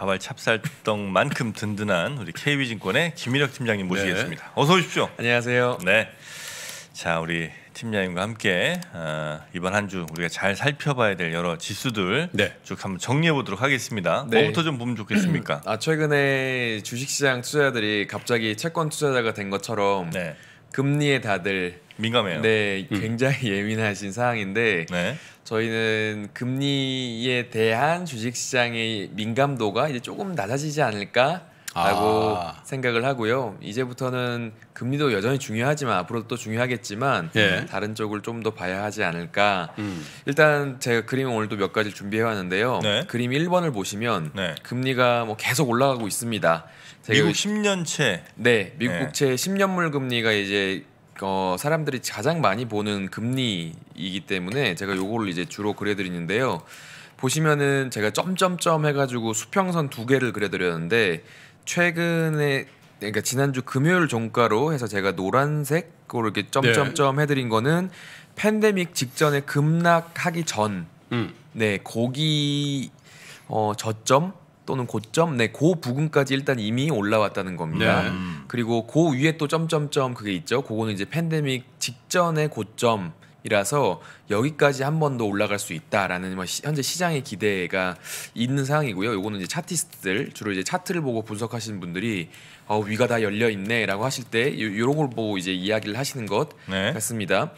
밥알 찹쌀떡만큼 든든한 우리 KB증권의 김민혁 팀장님 모시겠습니다. 네. 어서 오십시오. 안녕하세요. 네. 자, 우리 팀장님과 함께 어, 이번 한 주 우리가 잘 살펴봐야 될 여러 지수들 네. 쭉 한번 정리해 보도록 하겠습니다. 네. 뭐부터 좀 보면 좋겠습니까? 아 최근에 주식시장 투자자들이 갑자기 채권 투자자가 된 것처럼 네. 금리에 다들 민감해요. 네, 음. 굉장히 음. 예민하신 사항인데 네. 저희는 금리에 대한 주식 시장의 민감도가 이제 조금 낮아지지 않을까 라고 아. 생각을 하고요. 이제부터는 금리도 여전히 중요하지만 앞으로도 또 중요하겠지만 예. 다른 쪽을 좀 더 봐야 하지 않을까. 음. 일단 제가 그림 오늘도 몇 가지 준비해 왔는데요. 네. 그림 1번을 보시면 네. 금리가 뭐 계속 올라가고 있습니다. 미국 10년채. 네, 미국채 네. 10년물 금리가 이제 어, 사람들이 가장 많이 보는 금리이기 때문에 제가 요거를 이제 주로 그려드리는데요. 보시면은 제가 점점점 해가지고 수평선 두 개를 그려드렸는데 최근에 그러니까 지난주 금요일 종가로 해서 제가 노란색 고걸 이렇게 점점점 네. 해드린 거는 팬데믹 직전에 급락하기 전, 음. 네 고기 어 저점 또는 고점, 네, 고 부근까지 일단 이미 올라왔다는 겁니다. 네. 음. 그리고 고 위에 또 점점점 그게 있죠. 그거는 이제 팬데믹 직전의 고점, 이라서 여기까지 한 번 더 올라갈 수 있다라는 뭐 현재 시장의 기대가 있는 상황이고요. 요거는 이제 차티스트들 주로 이제 차트를 보고 분석하시는 분들이 어, 위가 다 열려 있네라고 하실 때 요런 걸 보고 이제 이야기를 하시는 것 네. 같습니다.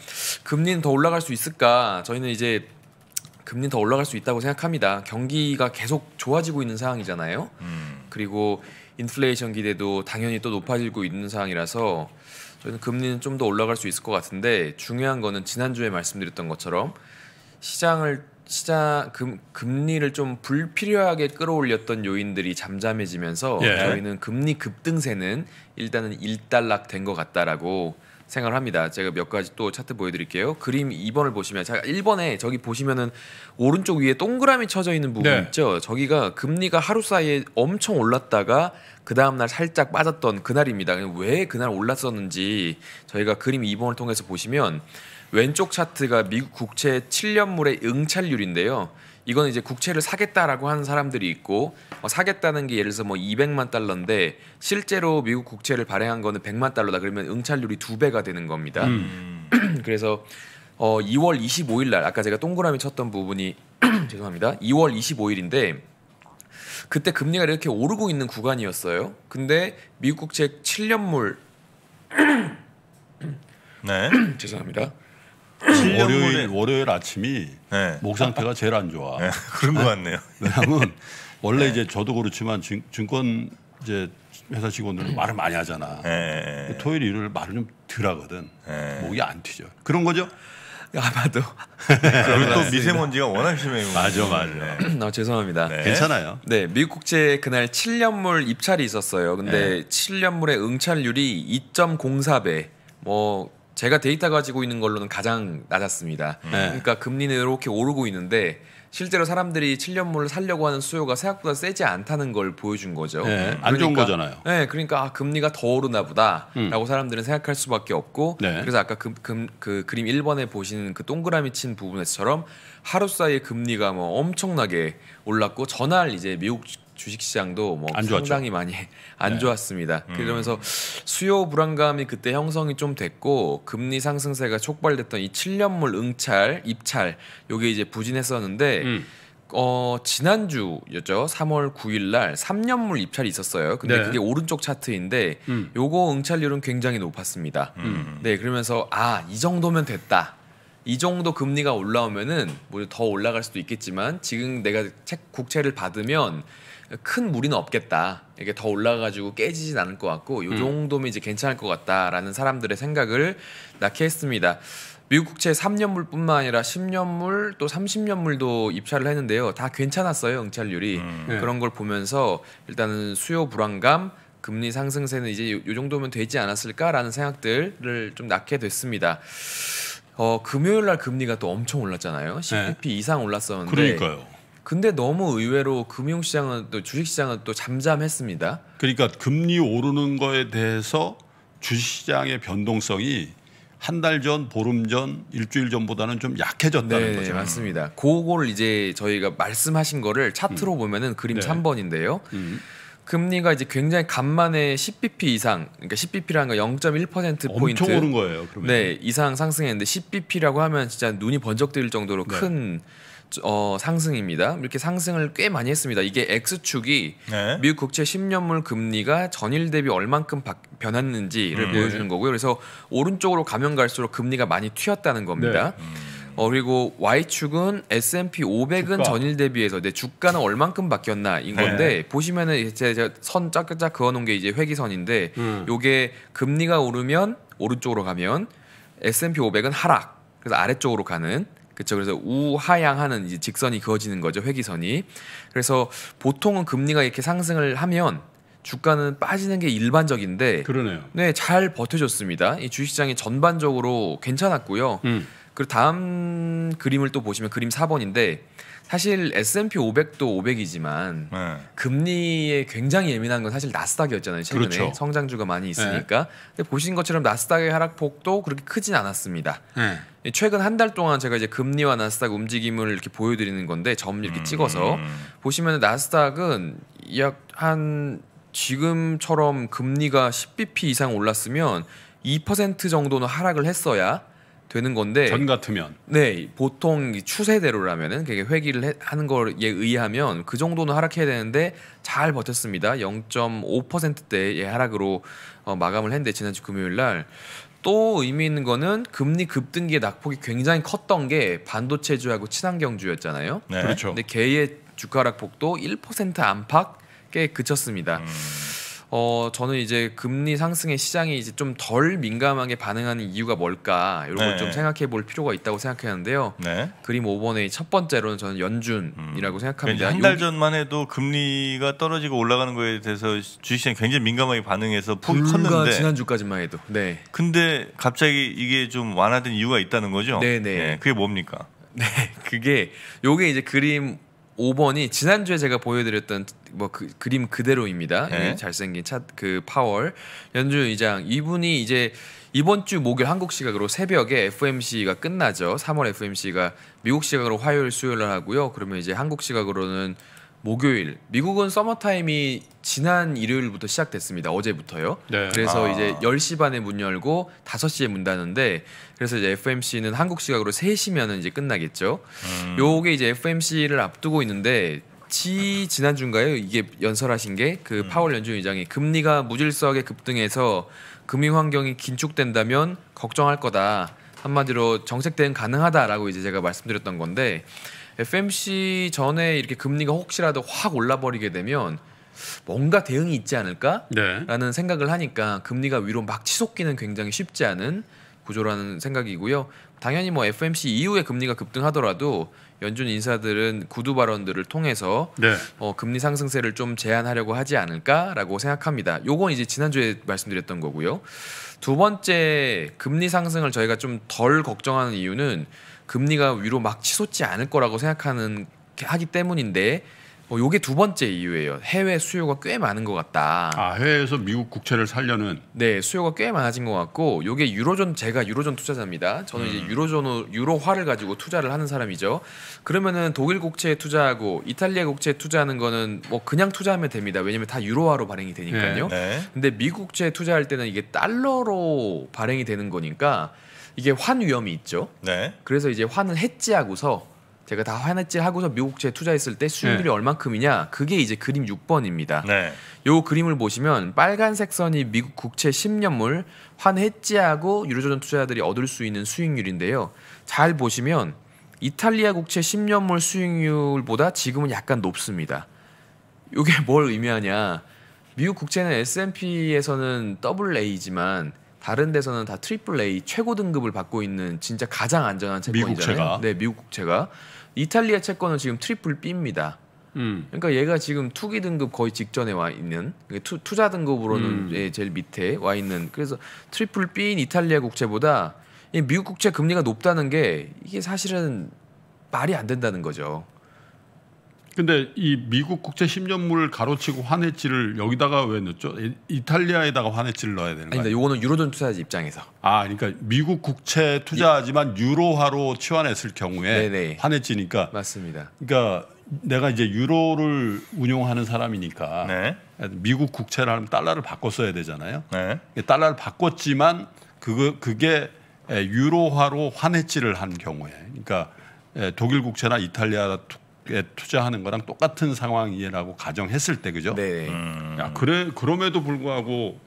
금리는 더 올라갈 수 있을까? 저희는 이제 금리 더 올라갈 수 있다고 생각합니다. 경기가 계속 좋아지고 있는 상황이잖아요. 음. 그리고 인플레이션 기대도 당연히 또 높아지고 있는 상황이라서 저는 희 금리는 좀 더 올라갈 수 있을 것 같은데 중요한 거는 지난주에 말씀드렸던 것처럼 시장을 시장 금, 금리를 좀 불필요하게 끌어올렸던 요인들이 잠잠해지면서 예. 저희는 금리 급등세는 일단은 일단락 된 것 같다라고 생각을 합니다. 제가 몇 가지 또 차트 보여드릴게요. 그림 2번을 보시면 제가 1번에 저기 보시면은 오른쪽 위에 동그라미 쳐져 있는 부분 네. 있죠. 저기가 금리가 하루 사이에 엄청 올랐다가 그 다음날 살짝 빠졌던 그날입니다. 왜 그날 올랐었는지 저희가 그림 2번을 통해서 보시면 왼쪽 차트가 미국 국채 7년물의 응찰률인데요. 이건 이제 국채를 사겠다라고 하는 사람들이 있고 어, 사겠다는 게 예를 들어서 뭐 200만 달러인데 실제로 미국 국채를 발행한 거는 100만 달러다 그러면 응찰률이 두 배가 되는 겁니다. 음. 그래서 어 2월 25일 날 아까 제가 동그라미 쳤던 부분이 죄송합니다. 2월 25일인데 그때 금리가 이렇게 오르고 있는 구간이었어요. 근데 미국 국채 7년물 네. 죄송합니다. 월요일 월요일 아침이 네. 목 상태가 제일 안 좋아. 네, 그런 것 네? 같네요. 왜냐하면 네. 원래 네. 이제 저도 그렇지만 증, 권 이제 회사 직원들은 음. 말을 많이 하잖아. 토요일 일요일 말을 좀덜 하거든. 목이 안 튀죠. 그런 거죠? 아마도. 그리고 또 미세먼지가 워낙 심해요. 맞아, 맞아. 아, 죄송합니다. 네. 괜찮아요. 네, 미국 국제 그날 7년물 입찰이 있었어요. 근데 네. 7년물의 응찰률이 2.04배. 뭐 제가 데이터 가지고 있는 걸로는 가장 낮았습니다. 음. 네. 그러니까 금리는 이렇게 오르고 있는데 실제로 사람들이 7년물을 살려고 하는 수요가 생각보다 세지 않다는 걸 보여준 거죠. 네, 그러니까, 안 좋은 그러니까 거잖아요. 네, 그러니까 아, 금리가 더 오르나 보다라고 음. 사람들은 생각할 수밖에 없고 네. 그래서 아까 금, 금, 그 그림 1번에 보시는 그 동그라미 친 부분에서처럼 하루 사이에 금리가 뭐 엄청나게 올랐고 전날 이제 미국 주식시장도 뭐 상당히 많이 안 네. 좋았습니다. 음. 그러면서 수요 불안감이 그때 형성이 좀 됐고 금리 상승세가 촉발됐던 이 7년물 응찰, 입찰 요게 이제 부진했었는데 음. 어 지난주였죠. 3월 9일 날 3년물 입찰이 있었어요. 근데 네. 그게 오른쪽 차트인데 음. 요거 응찰률은 굉장히 높았습니다. 음. 네, 그러면서 아, 이 정도면 됐다. 이 정도 금리가 올라오면은 뭐 더 올라갈 수도 있겠지만 지금 내가 책 국채를 받으면 큰 무리는 없겠다. 이게 더 올라가지고 깨지진 않을 것 같고 요 음. 정도면 이제 괜찮을 것 같다라는 사람들의 생각을 낳게 했습니다. 미국 국채 3년물뿐만 아니라 10년물 또 30년물도 입찰을 했는데요. 다 괜찮았어요 응찰률이 음. 네. 그런 걸 보면서 일단은 수요 불안감 금리 상승세는 이제 요, 요 정도면 되지 않았을까라는 생각들을 좀 낳게 됐습니다. 어, 금요일 날 금리가 또 엄청 올랐잖아요. 10bp 네. 이상 올랐었는데. 그러니까요. 근데 너무 의외로 금융시장은 또 주식시장은 또 잠잠했습니다. 그러니까 금리 오르는 거에 대해서 주식시장의 변동성이 한 달 전, 보름 전, 일주일 전보다는 좀 약해졌다는 네, 거죠. 맞습니다. 그거 이제 저희가 말씀하신 거를 차트로 음. 보면은 그림 네. 3번인데요. 음. 금리가 이제 굉장히 간만에 10bp 이상, 그러니까 10bp라는 거0.1% 포인트 엄청 오른 거예요. 그러면. 네, 이상 상승했는데 10bp라고 하면 진짜 눈이 번쩍 뜨일 정도로 네. 큰 어, 상승입니다. 이렇게 상승을 꽤 많이 했습니다. 이게 X축이 네. 미국 국채 10년물 금리가 전일 대비 얼만큼 바, 변했는지를 음. 보여주는 거고요. 그래서 오른쪽으로 가면 갈수록 금리가 많이 튀었다는 겁니다. 네. 음. 어, 그리고 Y축은 S&P 500은 주가. 전일 대비해서 내 주가는 얼만큼 바뀌었나 인 네. 건데 네. 보시면은 이제 제가 선 짝짝 그어놓은 게 이제 회기선인데 음. 요게 금리가 오르면 오른쪽으로 가면 S&P 500은 하락 그래서 아래쪽으로 가는 그렇죠. 그래서 우하향하는 이제 직선이 그어지는 거죠 회기선이. 그래서 보통은 금리가 이렇게 상승을 하면 주가는 빠지는 게 일반적인데 그러네요. 네, 잘 버텨줬습니다. 이 주식시장이 전반적으로 괜찮았고요. 음. 그 다음 그림을 또 보시면 그림 4번인데 사실 S&P 500도 500이지만 네. 금리에 굉장히 예민한 건 사실 나스닥이었잖아요. 최근에 그렇죠. 성장주가 많이 네. 있으니까. 네. 근데 보신 것처럼 나스닥의 하락폭도 그렇게 크진 않았습니다. 네. 최근 한 달 동안 제가 이제 금리와 나스닥 움직임을 이렇게 보여드리는 건데 점 이렇게 음. 찍어서 보시면 나스닥은 약 한 지금처럼 금리가 10bp 이상 올랐으면 2% 정도는 하락을 했어야 되는 건데 전 같으면 네 보통 추세대로라면은 그게 회기를 해, 하는 거에 의하면 그 정도는 하락해야 되는데 잘 버텼습니다 0.5%대의 하락으로 어, 마감을 했는데 지난주 금요일 날 또 의미 있는 거는 금리 급등기의 낙폭이 굉장히 컸던 게 반도체주하고 친환경주였잖아요 네. 그렇죠 근데 개의 주가 락폭도1% 안팎에 그쳤습니다. 음. 어 저는 이제 금리 상승에 시장이 이제 좀 덜 민감하게 반응하는 이유가 뭘까 이런 걸좀 네. 생각해 볼 필요가 있다고 생각했는데요. 네. 그림 5번의 첫 번째로는 저는 연준이라고 음. 생각합니다. 그러니까 한달 전만 해도 금리가 떨어지고 올라가는 거에 대해서 주식시장 굉장히 민감하게 반응해서 푹 컸는데 지난주까지만 해도. 네. 근데 갑자기 이게 좀 완화된 이유가 있다는 거죠. 네네. 네. 네. 그게 뭡니까? 네, 그게 요게 이제 그림 5번이 지난주에 제가 보여드렸던 뭐 그, 그림 그대로입니다. 네. 잘생긴 차 그 파월 연준 의장 이분이 이제 이번 주 목요일 한국 시각으로 새벽에 FMC가 끝나죠. 3월 FMC가 미국 시각으로 화요일 수요일 날 하고요. 그러면 이제 한국 시각으로는 목요일 미국은 서머타임이 지난 일요일부터 시작됐습니다. 어제부터요. 네. 그래서 아. 이제 10시 반에 문 열고 5시에 문 닫는데 그래서 이제 FMC는 한국 시각으로 3시면은 이제 끝나겠죠. 음. 요게 이제 FMC를 앞두고 있는데 지 지난 주인가요? 이게 연설하신 게그 음. 파월 연준 의장이 금리가 무질서하게 급등해서 금융 환경이 긴축된다면 걱정할 거다. 한마디로 정책 대응 가능하다라고 이제 제가 말씀드렸던 건데 FMC 전에 이렇게 금리가 혹시라도 확 올라버리게 되면 뭔가 대응이 있지 않을까라는 네. 생각을 하니까 금리가 위로 막 치솟기는 굉장히 쉽지 않은 구조라는 생각이고요. 당연히 뭐 FMC 이후에 금리가 급등하더라도 연준 인사들은 구두 발언들을 통해서 네. 어, 금리 상승세를 좀 제한하려고 하지 않을까라고 생각합니다. 요건 이제 지난주에 말씀드렸던 거고요. 두 번째 금리 상승을 저희가 좀 덜 걱정하는 이유는 금리가 위로 막 치솟지 않을 거라고 생각하는 하기 때문인데 어, 요게 두 번째 이유예요. 해외 수요가 꽤 많은 것 같다. 아 해외에서 미국 국채를 살려는. 네 수요가 꽤 많아진 것 같고 요게 유로존 제가 유로존 투자자입니다. 저는 음. 이제 유로존 유로화를 가지고 투자를 하는 사람이죠. 그러면은 독일 국채에 투자하고 이탈리아 국채에 투자하는 거는 뭐 그냥 투자하면 됩니다. 왜냐면 다 유로화로 발행이 되니까요. 네, 네. 근데 미국 국채에 투자할 때는 이게 달러로 발행이 되는 거니까. 이게 환 위험이 있죠. 네. 그래서 이제 환을 해지하고서 제가 다환했지 하고서 미국채 투자했을 때 수익률이 네. 얼만큼이냐 그게 이제 그림 6번입니다. 네. 요 그림을 보시면 빨간색 선이 미국 국채 10년물 환해지하고 유로존 투자자들이 얻을 수 있는 수익률인데요. 잘 보시면 이탈리아 국채 10년물 수익률보다 지금은 약간 높습니다. 이게 뭘 의미하냐? 미국 국채는 S&P에서는 더블 A지만 다른 데서는 다 트리플 A 최고 등급을 받고 있는 진짜 가장 안전한 채권이잖아요. 네, 미국 국채가. 이탈리아 채권은 지금 트리플 B입니다. 음. 그러니까 얘가 지금 투기 등급 거의 직전에 와 있는 그러니까 투, 투자 등급으로는 음. 예, 제일 밑에 와 있는 그래서 트리플 B인 이탈리아 국채보다 이 미국 국채 금리가 높다는 게 이게 사실은 말이 안 된다는 거죠. 근데 이 미국 국채 10년물 가로치고 환해지를 여기다가 왜넣죠 이탈리아에다가 환해지를 넣어야 되는 거예요. 아니, 요거는 유로존 투자자 입장에서. 아, 그러니까 미국 국채 투자하지만 예. 유로화로 치환했을 경우에 네네. 환해지니까. 맞습니다. 그러니까 내가 이제 유로를 운용하는 사람이니까 네. 미국 국채를 하면 달러를 바꿔 써야 되잖아요. 네. 달러를 바꿨지만 그거 그게 유로화로 환해지를 한 경우에, 그러니까 독일 국채나 이탈리아 투자하는 거랑 똑같은 상황이라고 가정했을 때 그죠? 네. 음. 야, 그래 그럼에도 불구하고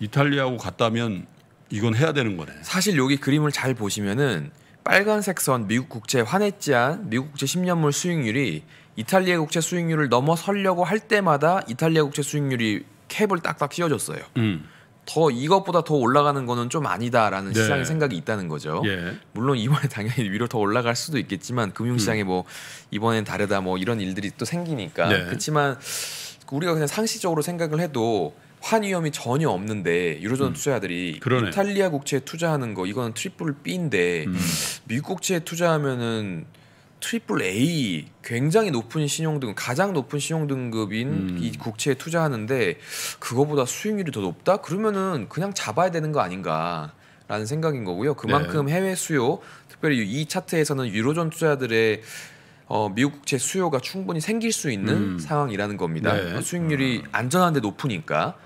이탈리아하고 갔다면 이건 해야 되는 거네. 사실 여기 그림을 잘 보시면은 빨간색 선 미국 국채 환해지한 미국 국채 10년물 수익률이 이탈리아 국채 수익률을 넘어설려고 할 때마다 이탈리아 국채 수익률이 캡을 딱딱 씌워줬어요. 음. 더 이것보다 더 올라가는 거는 좀 아니다라는 네. 시장의 생각이 있다는 거죠. 예. 물론 이번에 당연히 위로 더 올라갈 수도 있겠지만 금융시장에 음. 뭐 이번엔 다르다 뭐 이런 일들이 또 생기니까 네. 그렇지만 우리가 그냥 상시적으로 생각을 해도 환 위험이 전혀 없는데 유로존 음. 투자자들이 그러네. 이탈리아 국채에 투자하는 거 이거는 트리플 B인데 음. 미국 국채에 투자하면은 트리플 A 굉장히 높은 신용등 급 가장 높은 신용등급인 음. 이 국채에 투자하는데 그거보다 수익률이 더 높다 그러면은 그냥 잡아야 되는 거 아닌가 라는 생각인 거고요. 그만큼 네. 해외 수요, 특별히 이 차트에서는 유로존 투자들의 어, 미국 국채 수요가 충분히 생길 수 있는 음. 상황이라는 겁니다. 네. 그 수익률이 음. 안전한데 높으니까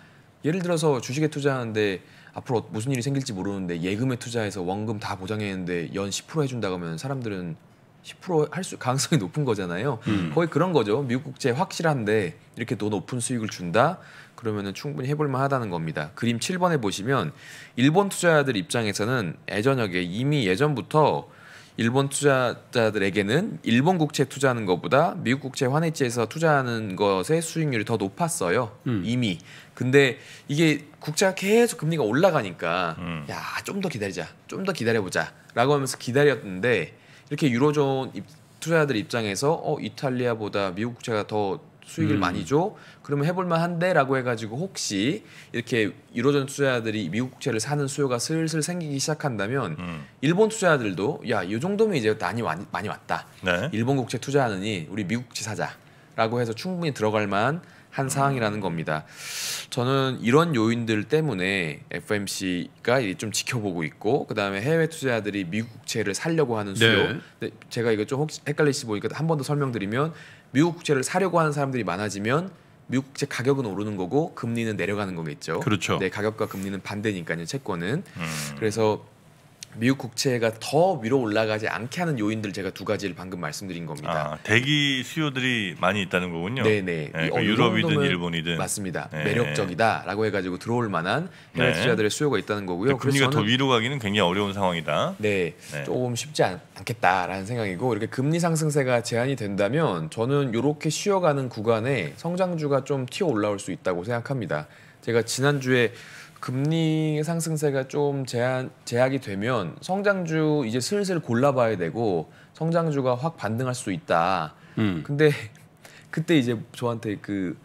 예를 들어서 주식에 투자하는데 앞으로 무슨 일이 생길지 모르는데 예금에 투자해서 원금 다 보장했는데 연 10% 해준다 그러면 사람들은 10%할 수 가능성이 높은 거잖아요. 음. 거의 그런 거죠. 미국 국채 확실한데 이렇게 더 높은 수익을 준다. 그러면은 충분히 해볼 만하다는 겁니다. 그림 7번에 보시면 일본 투자자들 입장에서는 예전역에 이미 예전부터 일본 투자자들에게는 일본 국채 투자하는 것보다 미국 국채 환해지에서 투자하는 것의 수익률이 더 높았어요. 음. 이미. 근데 이게 국채가 계속 금리가 올라가니까 음. 야좀 더 기다리자, 좀 더 기다려보자라고 하면서 기다렸는데 이렇게 유로존 입, 투자자들 입장에서 어 이탈리아보다 미국 국채가 더 수익을 음. 많이 줘 그러면 해볼만 한데라고 해가지고 혹시 이렇게 유로존 투자자들이 미국 국채를 사는 수요가 슬슬 생기기 시작한다면 음. 일본 투자자들도 야이 정도면 이제 난이 많이, 많이 왔다 네. 일본 국채 투자하느니 우리 미국 국채 사자라고 해서 충분히 들어갈 만한 사항이라는 겁니다. 저는 이런 요인들 때문에 FMC가 좀 지켜보고 있고 그다음에 해외 투자자들이 미국 채를 살려고 하는 수요. 네. 제가 이거 좀 헷갈리시 보니까 한 번 더 설명드리면 미국 채를 사려고 하는 사람들이 많아지면 미국 국채 가격은 오르는 거고 금리는 내려가는 거겠죠. 그렇죠. 네, 가격과 금리는 반대니까요. 채권은. 음. 그래서 미국 국채가 더 위로 올라가지 않게 하는 요인들 제가 두 가지를 방금 말씀드린 겁니다. 아, 대기 수요들이 많이 있다는 거군요. 네네. 네, 어, 유럽이든 일본이든 맞습니다. 네. 매력적이다라고 해가지고 들어올 만한 해외 투자들의 네. 수요가 있다는 거고요. 금리가 더 위로 가기는 굉장히 어려운 상황이다. 네, 네. 조금 쉽지 않, 겠다라는 생각이고 이렇게 금리 상승세가 제한이 된다면 저는 이렇게 쉬어가는 구간에 성장주가 좀 튀어 올라올 수 있다고 생각합니다. 제가 지난주에 금리 상승세가 좀 제한, 제약이 되면 성장주 이제 슬슬 골라봐야 되고 성장주가 확 반등할 수 있다. 음. 근데 그때 이제 저한테 그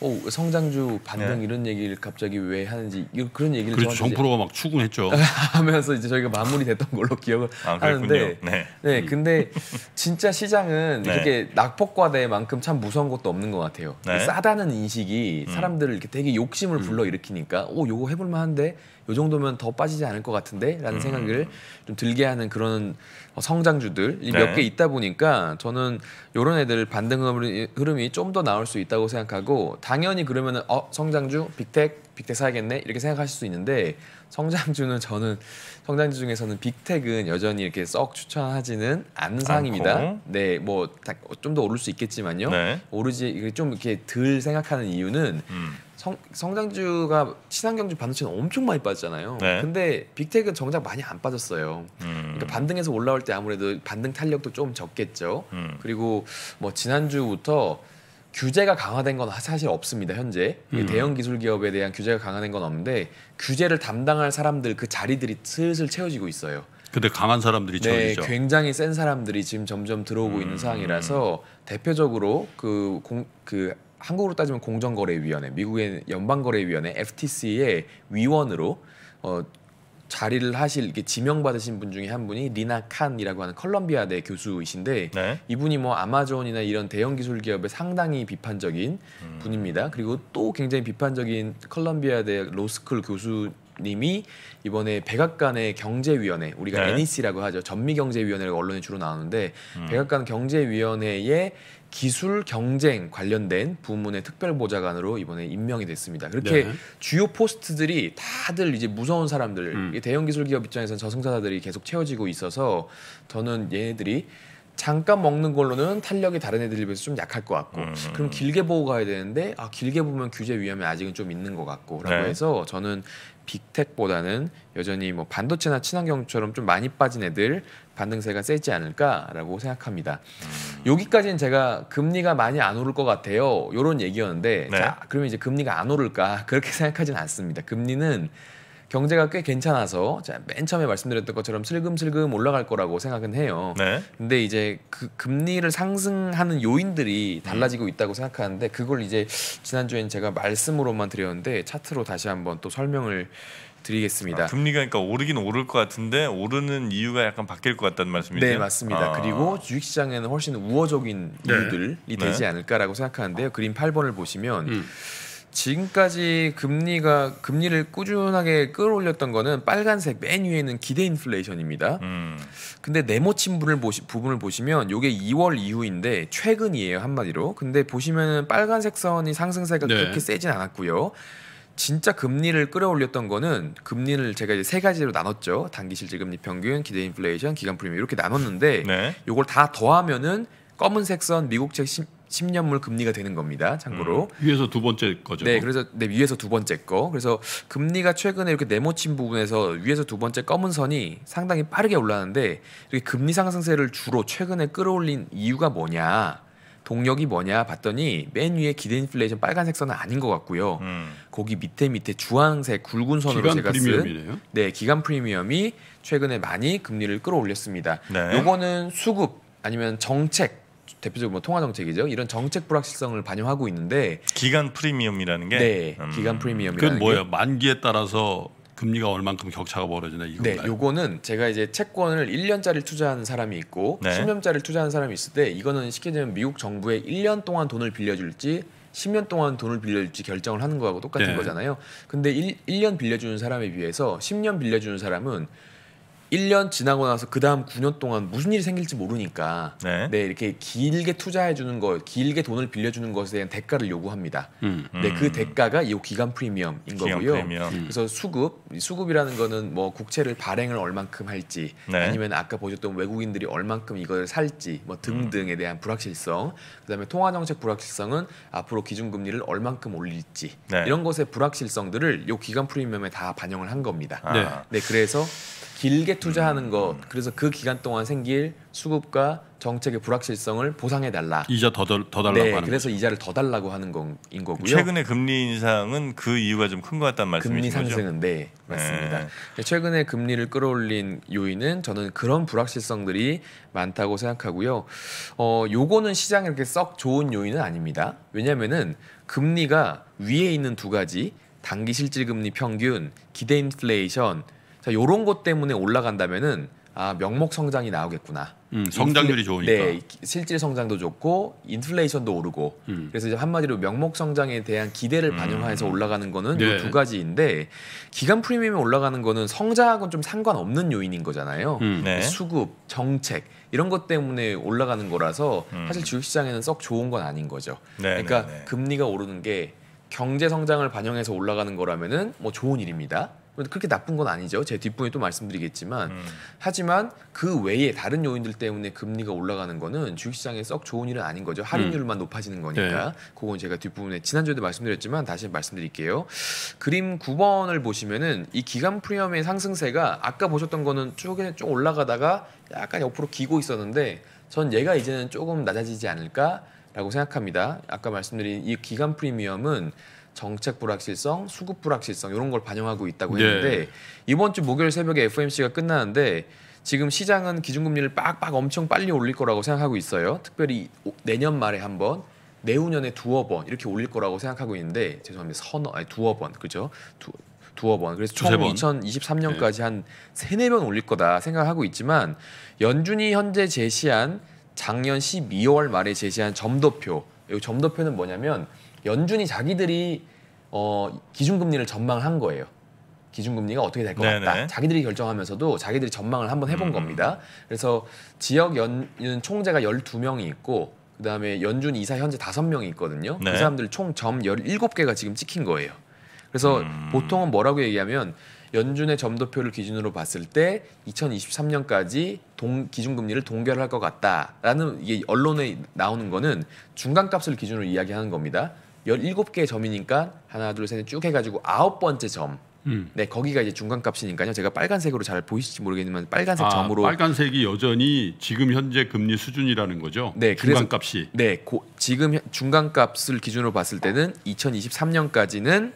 어, 성장주 반등 네. 이런 얘기를 갑자기 왜 하는지 그런 얘기를 그렇죠. 정프로가 막 추궁했죠. 하면서 이제 저희가 마무리됐던 걸로 기억을 아, 하는데 네. 네. 근데 진짜 시장은 네. 이렇게 낙폭과대만큼 참 무서운 것도 없는 것 같아요. 네. 싸다는 인식이 음. 사람들을 이렇게 되게 욕심을 불러일으키니까 음. 오 요거 해볼 만한데 요 정도면 더 빠지지 않을 것 같은데라는 음. 생각을 좀 들게 하는 그런 어, 성장주들 네. 몇개 있다 보니까 저는 요런 애들 반등 흐름이 좀 더 나올 수 있다고 생각하고 당연히 그러면은 어 성장주 빅텍 빅텍 사야겠네 이렇게 생각하실 수 있는데 성장주는 저는 성장주 중에서는 빅텍은 여전히 이렇게 썩 추천하지는 않는 상황입니다. 네, 뭐좀 더 오를 수 있겠지만요. 네. 오르지 이게 좀 이렇게 덜 생각하는 이유는 음. 성, 성장주가 친환경주 반도체는 엄청 많이 빠졌잖아요. 네. 근데 빅텍은 정작 많이 안 빠졌어요. 음. 그러니까 반등해서 올라올 때 아무래도 반등 탄력도 좀 적겠죠. 음. 그리고 뭐 지난주부터 규제가 강화된 건 사실 없습니다 현재 음. 대형 기술 기업에 대한 규제가 강화된 건 없는데 규제를 담당할 사람들 그 자리들이 슬슬 채워지고 있어요. 근데 강한 사람들이 네, 채워지죠. 굉장히 센 사람들이 지금 점점 들어오고 음. 있는 상황이라서 대표적으로 그 공, 그 한국으로 따지면 공정거래위원회, 미국의 연방거래위원회 FTC의 위원으로 어, 자리를 하실 이게 지명받으신 분 중에 한 분이 리나 칸이라고 하는 컬럼비아대 교수이신데 네. 이분이 뭐 아마존이나 이런 대형 기술 기업에 상당히 비판적인 음. 분입니다. 그리고 또 굉장히 비판적인 컬럼비아대 로스쿨 교수 님이 이번에 백악관의 경제위원회 우리가 네. NEC라고 하죠 전미경제위원회라고 언론에 주로 나오는데 음. 백악관 경제위원회의 기술 경쟁 관련된 부문의 특별 보좌관으로 이번에 임명이 됐습니다. 그렇게 네. 주요 포스트들이 다들 이제 무서운 사람들, 음. 대형 기술 기업 입장에서는 저승사자들이 계속 채워지고 있어서 저는 얘네들이 잠깐 먹는 걸로는 탄력이 다른 애들에 비해서 좀 약할 것 같고 음. 그럼 길게 보고 가야 되는데 아 길게 보면 규제 위험이 아직은 좀 있는 것 같고라고 네. 해서 저는 빅텍보다는 여전히 뭐 반도체나 친환경처럼 좀 많이 빠진 애들 반등세가 세지 않을까라고 생각합니다. 음. 여기까지는 제가 금리가 많이 안 오를 것 같아요. 이런 얘기였는데 네. 자, 그러면 이제 금리가 안 오를까 그렇게 생각하지는 않습니다. 금리는 경제가 꽤 괜찮아서 맨 처음에 말씀드렸던 것처럼 슬금슬금 올라갈 거라고 생각은 해요. 네. 근데 이제 그 금리를 상승하는 요인들이 음. 달라지고 있다고 생각하는데 그걸 이제 지난주엔 제가 말씀으로만 드렸는데 차트로 다시 한번 또 설명을 드리겠습니다. 아, 금리가 그러니까 오르긴 오를 것 같은데 오르는 이유가 약간 바뀔 것 같다는 말씀이죠. 네 맞습니다. 아. 그리고 주식시장에는 훨씬 우호적인 네. 이유들이 네. 되지 않을까라고 생각하는데요. 그림 8번을 보시면 음. 지금까지 금리가 금리를 꾸준하게 끌어올렸던 거는 빨간색 맨 위에는 있 기대 인플레이션입니다. 음. 근데 네모친 분을 보시, 부분을 보시면 요게 2월 이후인데 최근이에요 한마디로. 근데 보시면 빨간색 선이 상승세가 네. 그렇게 세진 않았고요. 진짜 금리를 끌어올렸던 거는 금리를 제가 이제 세 가지로 나눴죠. 단기 실질 금리 평균, 기대 인플레이션, 기간 프리미엄 이렇게 나눴는데 네. 요걸 다 더하면은 검은색 선 미국 채 10년물 금리가 되는 겁니다. 참고로 음, 위에서 두 번째 거죠. 네, 그래서 네, 위에서 두 번째 거. 그래서 금리가 최근에 이렇게 네모친 부분에서 위에서 두 번째 검은 선이 상당히 빠르게 올라는데 이렇게 금리 상승세를 주로 최근에 끌어올린 이유가 뭐냐? 동력이 뭐냐 봤더니 맨 위에 기대 인플레이션 빨간색 선은 아닌 것 같고요. 음. 거기 밑에 밑에 주황색 굵은 선으로 제가 쓴 네, 기간 프리미엄이 최근에 많이 금리를 끌어올렸습니다. 네. 요거는 수급 아니면 정책 대표적으로 뭐 통화 정책이죠. 이런 정책 불확실성을 반영하고 있는데 기간 프리미엄이라는 게 네, 음. 기간 프리미엄이라그 뭐예요? 만기에 따라서 금리가 얼만큼 격차가 벌어지나 이거 네, 요거는 제가 이제 채권을 1년짜리 를투자하는 사람이 있고 네. 10년짜리 를투자하는 사람이 있을 때 이거는 쉽게 되면 미국 정부에 1년 동안 돈을 빌려줄지 10년 동안 돈을 빌려줄지 결정을 하는 거하고 똑같은 네. 거잖아요. 근데 1, 1년 빌려주는 사람에 비해서 10년 빌려주는 사람은 1년 지나고 나서 그 다음 9년 동안 무슨 일이 생길지 모르니까 네. 네. 이렇게 길게 투자해 주는 것, 길게 돈을 빌려 주는 것에 대한 대가를 요구합니다. 음. 네, 그 음. 대가가 이 기간 프리미엄인 기간 거고요. 프리미엄. 음. 그래서 수급, 수급이라는 거는 뭐 국채를 발행을 얼만큼 할지 네. 아니면 아까 보셨던 외국인들이 얼만큼 이걸 살지 뭐 등등에 음. 대한 불확실성, 그다음에 통화 정책 불확실성은 앞으로 기준 금리를 얼만큼 올릴지 네. 이런 것의 불확실성들을 이 기간 프리미엄에 다 반영을 한 겁니다. 아. 네, 그래서 길게 투자하는 것 그래서 그 기간 동안 생길 수급과 정책의 불확실성을 보상해 달라 이자 더, 더, 더 달라고 네, 하는 그래서 거죠. 이자를 더 달라고 하는 건인 거고요 최근에 금리 인상은 그 이유가 좀 큰 것 같단 말씀이신 금리 상승은 거죠? 네, 네 맞습니다 네. 최근에 금리를 끌어올린 요인은 저는 그런 불확실성들이 많다고 생각하고요 어 요거는 시장에 이렇게 썩 좋은 요인은 아닙니다 왜냐면은 금리가 위에 있는 두 가지 단기 실질금리 평균 기대 인플레이션 자 요런 것 때문에 올라간다면은 아 명목 성장이 나오겠구나. 음, 성장률이 좋으니까. 네, 실질 성장도 좋고 인플레이션도 오르고. 음. 그래서 이제 한마디로 명목 성장에 대한 기대를 음. 반영해서 음. 올라가는 거는 네. 두 가지인데 기간 프리미엄이 올라가는 거는 성장하고는 좀 상관없는 요인인 거잖아요. 음. 네. 뭐 수급, 정책 이런 것 때문에 올라가는 거라서 음. 사실 주식 시장에는 썩 좋은 건 아닌 거죠. 네, 그러니까 네, 네. 금리가 오르는 게 경제 성장을 반영해서 올라가는 거라면은 뭐 좋은 일입니다. 그렇게 나쁜 건 아니죠. 제 뒷부분에 또 말씀드리겠지만 음. 하지만 그 외에 다른 요인들 때문에 금리가 올라가는 거는 주식시장에 썩 좋은 일은 아닌 거죠. 할인율만 음. 높아지는 거니까 네. 그건 제가 뒷부분에 지난주에도 말씀드렸지만 다시 말씀드릴게요. 그림 9번을 보시면은 이 기간 프리미엄의 상승세가 아까 보셨던 거는 최근에 쭉 올라가다가 약간 옆으로 기고 있었는데 전 얘가 이제는 조금 낮아지지 않을까라고 생각합니다. 아까 말씀드린 이 기간 프리미엄은 정책 불확실성, 수급 불확실성 이런 걸 반영하고 있다고 했는데 네. 이번 주 목요일 새벽에 FOMC가 끝나는데 지금 시장은 기준금리를 빡빡 엄청 빨리 올릴 거라고 생각하고 있어요. 특별히 내년 말에 한 번, 내후년에 두어 번 이렇게 올릴 거라고 생각하고 있는데 죄송합니다. 선너 아니 두어 번 그죠? 두, 두어 번. 그래서 총 2023년까지 네. 한 세 네 번 올릴 거다 생각하고 있지만 연준이 현재 제시한 작년 12월 말에 제시한 점도표 이 점도표는 뭐냐면 연준이 자기들이 어, 기준금리를 전망한 거예요. 기준금리가 어떻게 될 것 같다. 자기들이 결정하면서도 자기들이 전망을 한번 해본 음. 겁니다. 그래서 지역 연, 총재가 1 2 명이 있고 그다음에 연준 이사 현재 5 명이 있거든요. 그 네. 그 사람들 총 점1 7 개가 지금 찍힌 거예요. 그래서 음. 보통은 뭐라고 얘기하면 연준의 점도표를 기준으로 봤을 때 2023년까지 동, 기준금리를 동결할 것 같다라는 이게 언론에 나오는 거는 중간값을 기준으로 이야기하는 겁니다. 열일곱 개 점이니까 하나 둘 셋 쭉 해가지고 아홉 번째 점. 음. 네 거기가 이제 중간 값이니까요. 제가 빨간색으로 잘 보이실지 모르겠지만 빨간색 아, 점으로 빨간색이 여전히 지금 현재 금리 수준이라는 거죠. 네 중간 값이 네 고, 지금 중간 값을 기준으로 봤을 때는 2023년까지는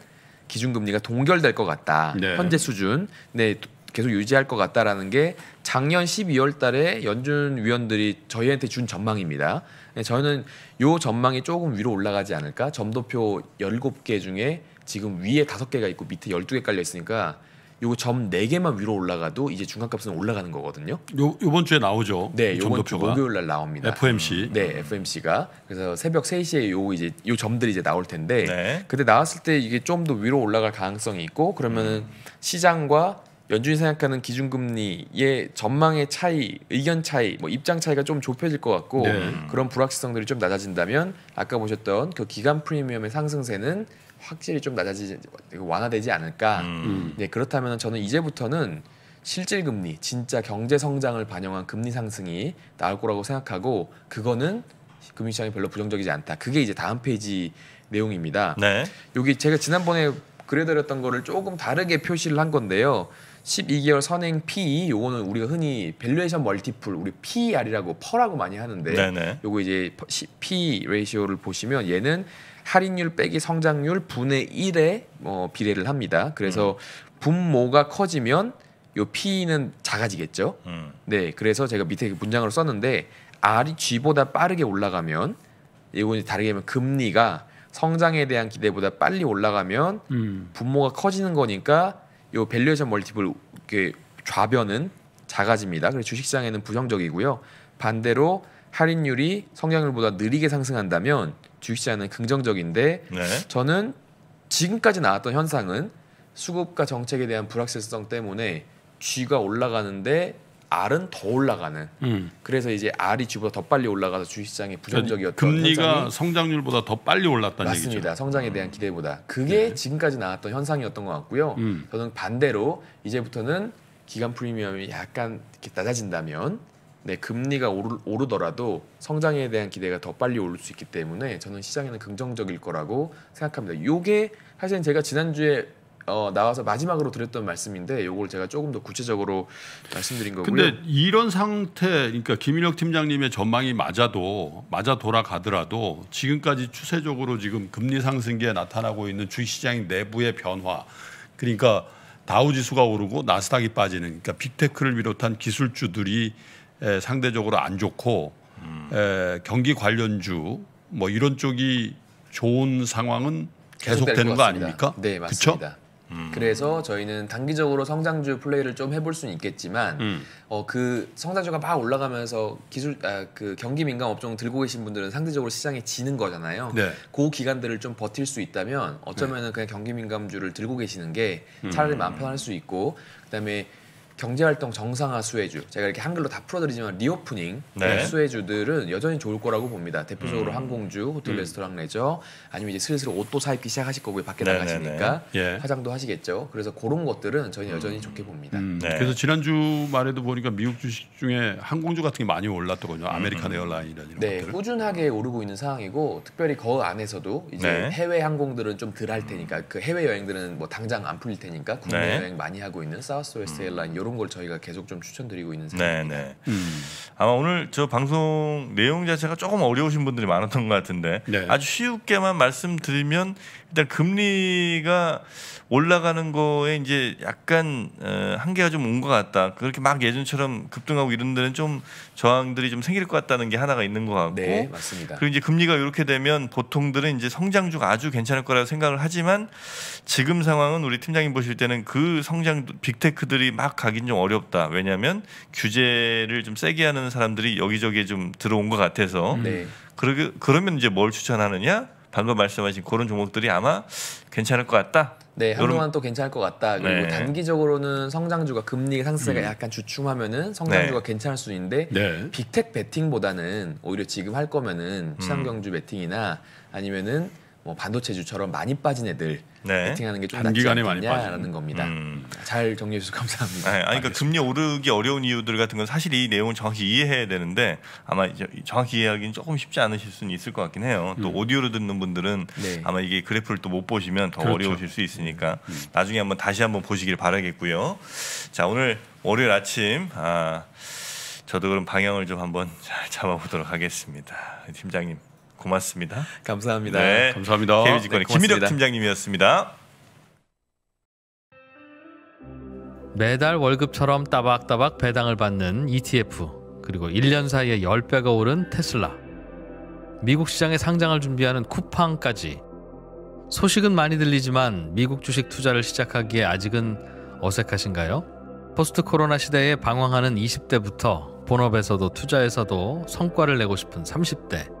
기준금리가 동결될 것 같다. 네. 현재 수준 네 계속 유지할 것 같다라는 게 작년 12월 달에 연준 위원들이 저희한테 준 전망입니다. 네, 저는 요 전망이 조금 위로 올라가지 않을까? 점도표 17개 중에 지금 위에 5개가 있고 밑에 12개 깔려 있으니까 요점 4개만 위로 올라가도 이제 중간값은 올라가는 거거든요. 요 요번 주에 나오죠. 네, 요번 주 목요일 날 나옵니다. FMC. 네, FMC가. 그래서 새벽 3시에 요 이제 요 점들이 이제 나올 텐데 네. 그때 나왔을 때 이게 좀 더 위로 올라갈 가능성이 있고 그러면은 음. 시장과 연준이 생각하는 기준금리의 전망의 차이, 의견 차이, 뭐 입장 차이가 좀 좁혀질 것 같고 네. 그런 불확실성들이 좀 낮아진다면 아까 보셨던 그 기간 프리미엄의 상승세는 확실히 좀 낮아지 완화되지 않을까. 음. 음. 네, 그렇다면 저는 이제부터는 실질 금리, 진짜 경제 성장을 반영한 금리 상승이 나올 거라고 생각하고 그거는 금융 시장이 별로 부정적이지 않다. 그게 이제 다음 페이지 내용입니다. 네. 여기 제가 지난번에 그려드렸던 거를 조금 다르게 표시를 한 건데요. 12개월 선행 PE 요거는 우리가 흔히 밸류에이션 멀티플 우리 PER이라고 퍼라고 많이 하는데 네네. 요거 이제 PE 레이시오를 보시면 얘는 할인율 빼기 성장률 분의 1에 어, 뭐 비례를 합니다. 그래서 음. 분모가 커지면 요 P는 작아지겠죠. 음. 네, 그래서 제가 밑에 문장으로 썼는데 R이 G보다 빠르게 올라가면 이건 다르게 하면 금리가 성장에 대한 기대보다 빨리 올라가면 음. 분모가 커지는 거니까 요 밸류에이션 멀티플 좌변은 작아집니다. 그래서 주식시장에는 부정적이고요. 반대로 할인율이 성장률보다 느리게 상승한다면 주식시장은 긍정적인데 네. 저는 지금까지 나왔던 현상은 수급과 정책에 대한 불확실성 때문에 G가 올라가는데 R은 더 올라가는. 음. 그래서 이제 R이 주보다더 빨리 올라가서 주식시장에 그러니까 부정적이었던 금리가 현상이 성장률보다 더 빨리 올랐다는 맞습니다. 성장에 대한 음. 기대보다 그게 네. 지금까지 나왔던 현상이었던 것 같고요. 음. 저는 반대로 이제부터는 기간 프리미엄이 약간 이렇게 낮아진다면 네, 금리가 오르, 오르더라도 성장에 대한 기대가 더 빨리 오를 수 있기 때문에 저는 시장에는 긍정적일 거라고 생각합니다. 요게 사실은 제가 지난주에 어, 나와서 마지막으로 드렸던 말씀인데 요걸 제가 조금 더 구체적으로 말씀드린 거고요. 근데 이런 상태 그러니까 김인혁 팀장님의 전망이 맞아도 맞아 돌아가더라도 지금까지 추세적으로 지금 금리 상승기에 나타나고 있는 주시장 내부의 변화 그러니까 다우지수가 오르고 나스닥이 빠지는 그러니까 빅테크를 비롯한 기술주들이 에, 상대적으로 안 좋고 음. 에, 경기 관련주 뭐 이런 쪽이 좋은 상황은 계속되는 거 아닙니까? 네, 맞습니다. 그쵸? 음. 그래서 저희는 단기적으로 성장주 플레이를 좀 해볼 수는 있겠지만 음. 어, 그 성장주가 막 올라가면서 기술 아, 그 경기 민감 업종 들고 계신 분들은 상대적으로 시장에 지는 거잖아요. 네. 그 기간들을 좀 버틸 수 있다면 어쩌면은 네. 그냥 경기 민감주를 들고 계시는 게 차라리 음. 마음 편할 수 있고 그다음에 경제활동 정상화 수혜주 제가 이렇게 한글로 다 풀어드리지만 리오프닝 네. 수혜주들은 여전히 좋을 거라고 봅니다. 대표적으로 음. 항공주, 호텔 음. 레스토랑 레저 아니면 이제 슬슬 옷도 사입기 시작하실 거고요. 밖에 네네네. 네, 나가시니까 네. 예. 화장도 하시겠죠. 그래서 그런 것들은 저희는 여전히 음. 좋게 봅니다. 음. 네. 그래서 지난주 말에도 보니까 미국 주식 중에 항공주 같은 게 많이 올랐더군요. 음. 아메리칸 에어라인이라는 네, 것들은. 꾸준하게 오르고 있는 상황이고 특별히 거 안에서도 이제 네. 해외 항공들은 좀 덜 할 테니까 그 해외 여행들은 뭐 당장 안 풀릴 테니까 국내 네. 여행 많이 하고 있는 사우스웨스트 음. 에어라인 요런 그런 걸 저희가 계속 좀 추천드리고 있는 네, 상황입니다. 네네. 음. 아마 오늘 저 방송 내용 자체가 조금 어려우신 분들이 많았던 것 같은데 네. 아주 쉽게만 말씀드리면 일단 금리가 올라가는 거에 이제 약간 어, 한계가 좀 온 것 같다. 그렇게 막 예전처럼 급등하고 이런 데는 좀 저항들이 좀 생길 것 같다는 게 하나가 있는 것 같고. 네, 맞습니다. 그리고 이제 금리가 이렇게 되면 보통들은 이제 성장주가 아주 괜찮을 거라고 생각을 하지만 지금 상황은 우리 팀장님 보실 때는 그 성장 빅테크들이 막 가긴 좀 어렵다. 왜냐하면 규제를 좀 세게 하는 사람들이 여기저기에 좀 들어온 것 같아서. 네. 그러게 그러면 이제 뭘 추천하느냐? 방금 말씀하신 그런 종목들이 아마 괜찮을 것 같다. 네, 한동안 또 괜찮을 것 같다. 그리고 네. 단기적으로는 성장주가 금리 상승세가 음. 약간 주춤하면은 성장주가 네. 괜찮을 수 있는데 네. 빅텍 베팅보다는 오히려 지금 할 거면은 시상경주 음. 베팅이나 아니면은 뭐 반도체주처럼 많이 빠진 애들 네. 배팅하는 게좀 낫지 않겠냐라는 겁니다. 음. 잘 정리해 주셔서 감사합니다. 네, 아니, 그러니까 금리 오르기 어려운 이유들 같은 건 사실 이 내용을 정확히 이해해야 되는데 아마 정확히 이해하기는 조금 쉽지 않으실 수는 있을 것 같긴 해요. 음. 오디오로 듣는 분들은 네. 아마 이게 그래프를 또 못 보시면 더 그렇죠. 어려우실 수 있으니까 음, 음. 나중에 한번 다시 한번 보시길 바라겠고요. 자 오늘 월요일 아침 아, 저도 그럼 방향을 좀 한번 잘 잡아보도록 하겠습니다. 팀장님 고맙습니다. 감사합니다. 네. 감사합니다. KB지권의 네, 김일혁 팀장님이었습니다. 매달 월급처럼 따박따박 배당을 받는 ETF 그리고 1년 사이에 10배가 오른 테슬라 미국 시장에 상장을 준비하는 쿠팡까지 소식은 많이 들리지만 미국 주식 투자를 시작하기에 아직은 어색하신가요? 포스트 코로나 시대에 방황하는 20대부터 본업에서도 투자에서도 성과를 내고 싶은 30대